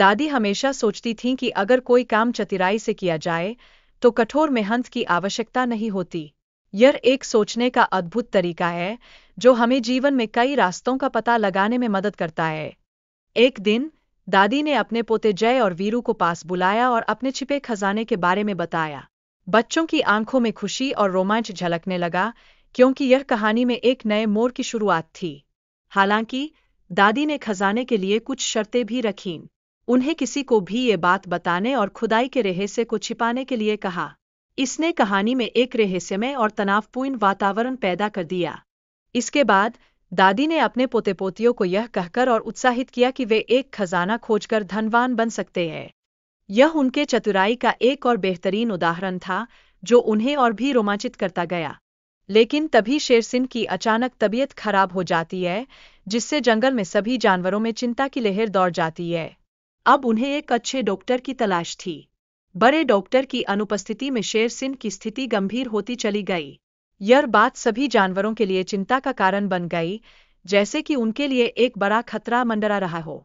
दादी हमेशा सोचती थीं कि अगर कोई काम चतिराई से किया जाए तो कठोर मेहनत की आवश्यकता नहीं होती यह एक सोचने का अद्भुत तरीका है जो हमें जीवन में कई रास्तों का पता लगाने में मदद करता है एक दिन दादी ने अपने पोते जय और वीरू को पास बुलाया और अपने छिपे खजाने के बारे में बताया बच्चों की आंखों में खुशी और रोमांच झलकने लगा क्योंकि यह कहानी में एक नए मोड़ की शुरुआत थी हालांकि दादी ने खजाने के लिए कुछ शर्तें भी रखीं उन्हें किसी को भी ये बात बताने और खुदाई के रहस्य को छिपाने के लिए कहा इसने कहानी में एक रहस्यमय और तनावपूर्ण वातावरण पैदा कर दिया इसके बाद दादी ने अपने पोते पोतियों को यह कहकर और उत्साहित किया कि वे एक खजाना खोजकर धनवान बन सकते हैं यह उनके चतुराई का एक और बेहतरीन उदाहरण था जो उन्हें और भी रोमांचित करता गया लेकिन तभी शेरसिन की अचानक तबीयत खराब हो जाती है जिससे जंगल में सभी जानवरों में चिंता की लहर दौड़ जाती है अब उन्हें एक अच्छे डॉक्टर की तलाश थी बड़े डॉक्टर की अनुपस्थिति में शेर सिंह की स्थिति गंभीर होती चली गई यह बात सभी जानवरों के लिए चिंता का कारण बन गई जैसे कि उनके लिए एक बड़ा खतरा मंडरा रहा हो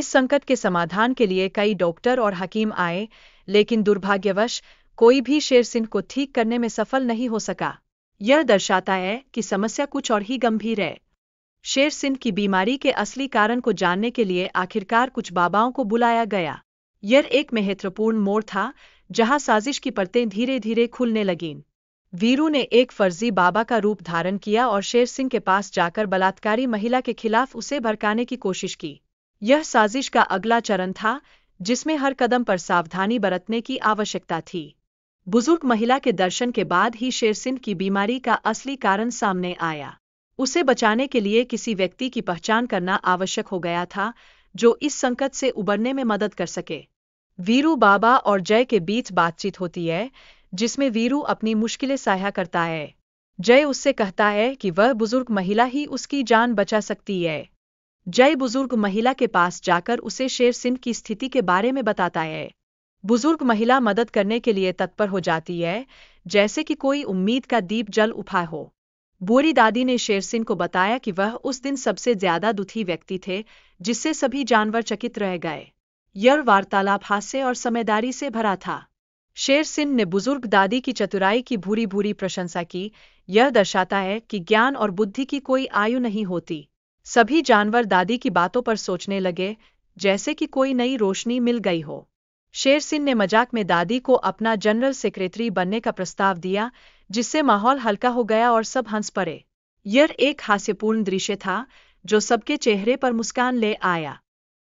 इस संकट के समाधान के लिए कई डॉक्टर और हकीम आए लेकिन दुर्भाग्यवश कोई भी शेर सिंह को ठीक करने में सफल नहीं हो सका यह दर्शाता है कि समस्या कुछ और ही गंभीर है शेर सिंह की बीमारी के असली कारण को जानने के लिए आखिरकार कुछ बाबाओं को बुलाया गया यह एक महत्वपूर्ण मोड़ था जहां साजिश की परतें धीरे धीरे खुलने लगीं वीरू ने एक फर्जी बाबा का रूप धारण किया और शेर सिंह के पास जाकर बलात्कारी महिला के खिलाफ उसे भड़काने की कोशिश की यह साजिश का अगला चरण था जिसमें हर कदम पर सावधानी बरतने की आवश्यकता थी बुजुर्ग महिला के दर्शन के बाद ही शेर सिंह की बीमारी का असली कारण सामने आया उसे बचाने के लिए किसी व्यक्ति की पहचान करना आवश्यक हो गया था जो इस संकट से उबरने में मदद कर सके वीरू बाबा और जय के बीच बातचीत होती है जिसमें वीरू अपनी मुश्किलें साझा करता है जय उससे कहता है कि वह बुजुर्ग महिला ही उसकी जान बचा सकती है जय बुजुर्ग महिला के पास जाकर उसे शेर सिंह की स्थिति के बारे में बताता है बुजुर्ग महिला मदद करने के लिए तत्पर हो जाती है जैसे कि कोई उम्मीद का दीप जल उठा हो बूढ़ी दादी ने सिंह को बताया कि वह उस दिन सबसे ज्यादा दुखी व्यक्ति थे जिससे सभी जानवर चकित रह गए यह वार्तालाप हास्य और समयदारी से भरा था शेर सिंह ने बुजुर्ग दादी की चतुराई की भूरी भूरी प्रशंसा की यह दर्शाता है कि ज्ञान और बुद्धि की कोई आयु नहीं होती सभी जानवर दादी की बातों पर सोचने लगे जैसे कि कोई नई रोशनी मिल गई हो शेर सिंह ने मजाक में दादी को अपना जनरल सेक्रेटरी बनने का प्रस्ताव दिया जिससे माहौल हल्का हो गया और सब हंस पड़े यह एक हास्यपूर्ण दृश्य था जो सबके चेहरे पर मुस्कान ले आया